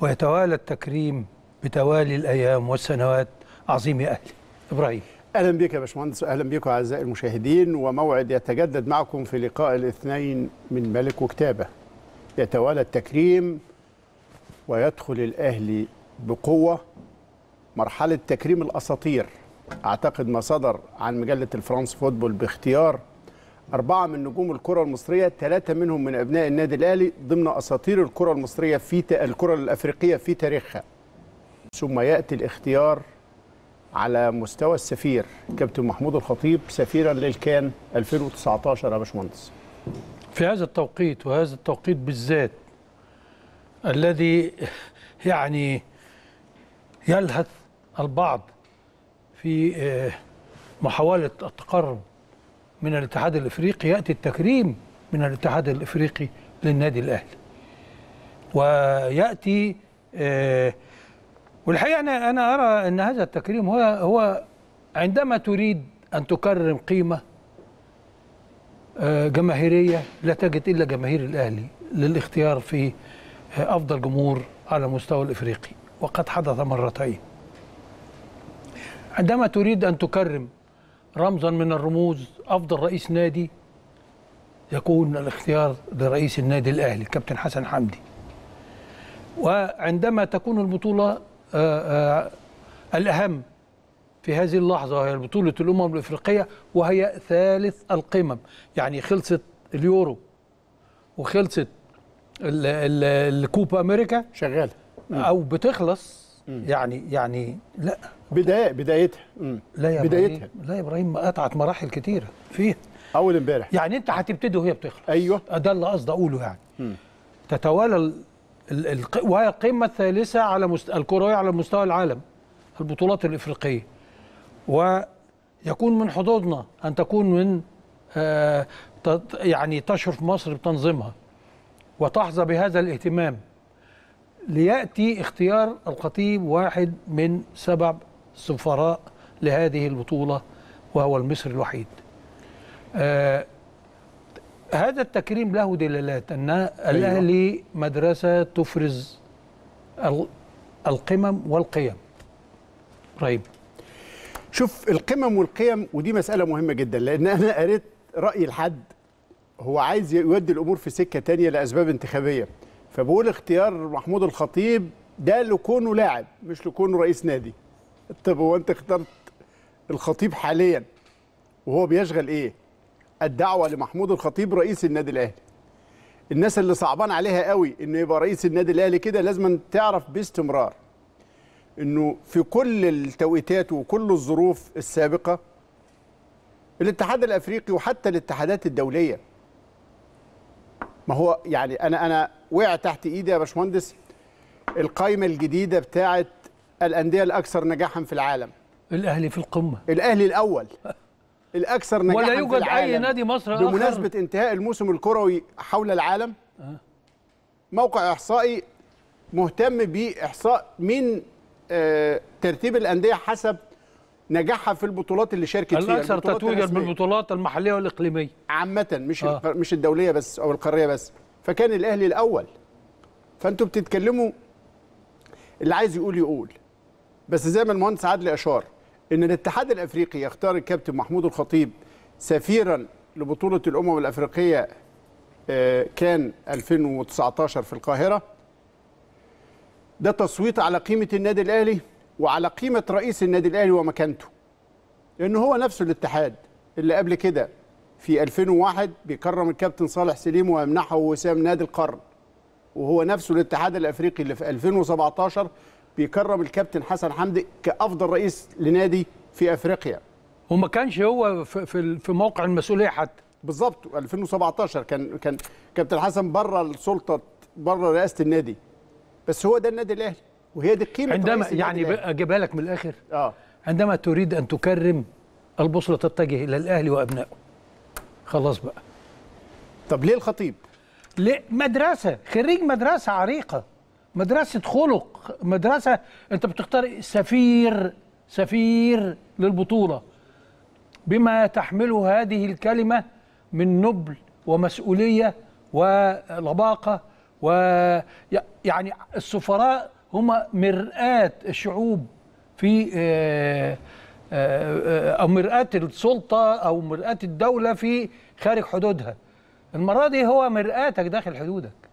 ويتوالى التكريم بتوالي الأيام والسنوات عظيم أهلي إبراهيم اهلا بك يا باشمهندس اهلا بكم اعزائي المشاهدين وموعد يتجدد معكم في لقاء الاثنين من ملك وكتابه يتوالى التكريم ويدخل الاهلي بقوه مرحله تكريم الاساطير اعتقد ما صدر عن مجله الفرنس فوتبول باختيار أربعة من نجوم الكرة المصرية ثلاثة منهم من أبناء النادي الأهلي ضمن أساطير الكرة المصرية في الكرة الأفريقية في تاريخها ثم يأتي الاختيار على مستوى السفير كابتن محمود الخطيب سفيرا للكان 2019 يا باشمهندس في هذا التوقيت وهذا التوقيت بالذات الذي يعني يلهث البعض في آه، محاولة التقرب من الاتحاد الافريقي ياتي التكريم من الاتحاد الافريقي للنادي الاهلي وياتي آه، والحقيقه انا انا ارى ان هذا التكريم هو هو عندما تريد ان تكرم قيمه آه، جماهيريه لا تجد الا جماهير الاهلي للاختيار في آه، افضل جمهور على مستوى الافريقي وقد حدث مرتين عندما تريد ان تكرم رمزا من الرموز افضل رئيس نادي يكون الاختيار لرئيس النادي الاهلي كابتن حسن حمدي وعندما تكون البطوله آه، آه، الاهم في هذه اللحظه وهي بطوله الامم الافريقيه وهي ثالث القمم يعني خلصت اليورو وخلصت الكوبا امريكا شغاله او بتخلص يعني يعني لا بدايه بدايتها لا يا بدايتها لا يا ابراهيم قطعت مراحل كتيره فيها اول امبارح يعني انت هتبتدي وهي بتخلص ايوه ده اللي قصدي اقوله يعني م. تتوالى ال... ال... ال... وهي القمه الثالثه على مست... الكرويه على مستوى العالم البطولات الافريقيه ويكون من حظوظنا ان تكون من آ... آه، ت... يعني تشرف مصر بتنظيمها وتحظى بهذا الاهتمام ليأتي اختيار الخطيب واحد من سبع سفراء لهذه البطولة وهو المصري الوحيد آه هذا التكريم له دلالات أن الأهلي أيوة. مدرسة تفرز القمم والقيم رهيب شوف القمم والقيم ودي مسألة مهمة جدا لأن أنا قريت رأي الحد هو عايز يودي الأمور في سكة تانية لأسباب انتخابية فبقول اختيار محمود الخطيب ده لكونه لاعب مش لكونه رئيس نادي طب هو انت اخترت الخطيب حاليا وهو بيشغل ايه الدعوه لمحمود الخطيب رئيس النادي الاهلي الناس اللي صعبان عليها قوي انه يبقى رئيس النادي الاهلي كده لازم تعرف باستمرار انه في كل التوقيتات وكل الظروف السابقه الاتحاد الافريقي وحتى الاتحادات الدوليه ما هو يعني انا انا وقع تحت ايدي يا باشمهندس القائمه الجديده بتاعه الانديه الاكثر نجاحا في العالم الاهلي في القمه الاهلي الاول الاكثر نجاحا ولا يوجد في العالم. اي نادي مصر آخر. بمناسبه انتهاء الموسم الكروي حول العالم آه. موقع احصائي مهتم باحصاء مين آه، ترتيب الانديه حسب نجاحها في البطولات اللي شاركت فيها الاكثر تتويجا بالبطولات المحليه والاقليميه عامه مش آه. مش الدوليه بس او القاريه بس فكان الاهلي الاول فانتوا بتتكلموا اللي عايز يقول يقول بس زي ما المهندس عادل اشار ان الاتحاد الافريقي يختار الكابتن محمود الخطيب سفيرا لبطوله الامم الافريقيه آه، كان 2019 في القاهره ده تصويت على قيمه النادي الاهلي وعلى قيمه رئيس النادي الاهلي ومكانته لان هو نفسه الاتحاد اللي قبل كده في 2001 بيكرم الكابتن صالح سليم ويمنحه وسام نادي القرن وهو نفسه الاتحاد الافريقي اللي في 2017 بيكرم الكابتن حسن حمدي كافضل رئيس لنادي في افريقيا وما كانش هو في في موقع المسؤوليه حتى بالظبط 2017 كان كان كابتن حسن بره السلطه بره رئاسه النادي بس هو ده النادي الاهلي وهي دي قيمه عندما يعني اجيبها لك من الاخر اه عندما تريد ان تكرم البوصله تتجه الى الاهلي وابنائه خلاص بقى طب ليه الخطيب ليه مدرسه خريج مدرسه عريقه مدرسه خلق مدرسه انت بتختار سفير سفير للبطوله بما تحمله هذه الكلمه من نبل ومسؤوليه ولباقه و يعني السفراء هم مرآة الشعوب في آه، آه، آه، او مرآة السلطة او مرآة الدولة في خارج حدودها المرة دي هو مرآتك داخل حدودك